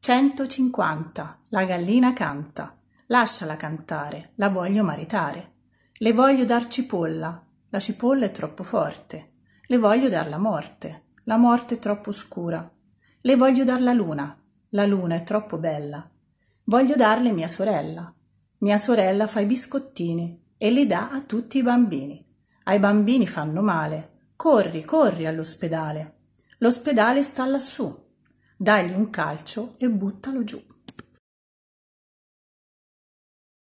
150. La gallina canta. Lasciala cantare, la voglio maritare. Le voglio dar cipolla, la cipolla è troppo forte. Le voglio dar la morte, la morte è troppo scura. Le voglio dar la luna, la luna è troppo bella. Voglio darle mia sorella. Mia sorella fa i biscottini e li dà a tutti i bambini. Ai bambini fanno male. Corri, corri all'ospedale. L'ospedale sta lassù dagli un calcio e buttalo giù.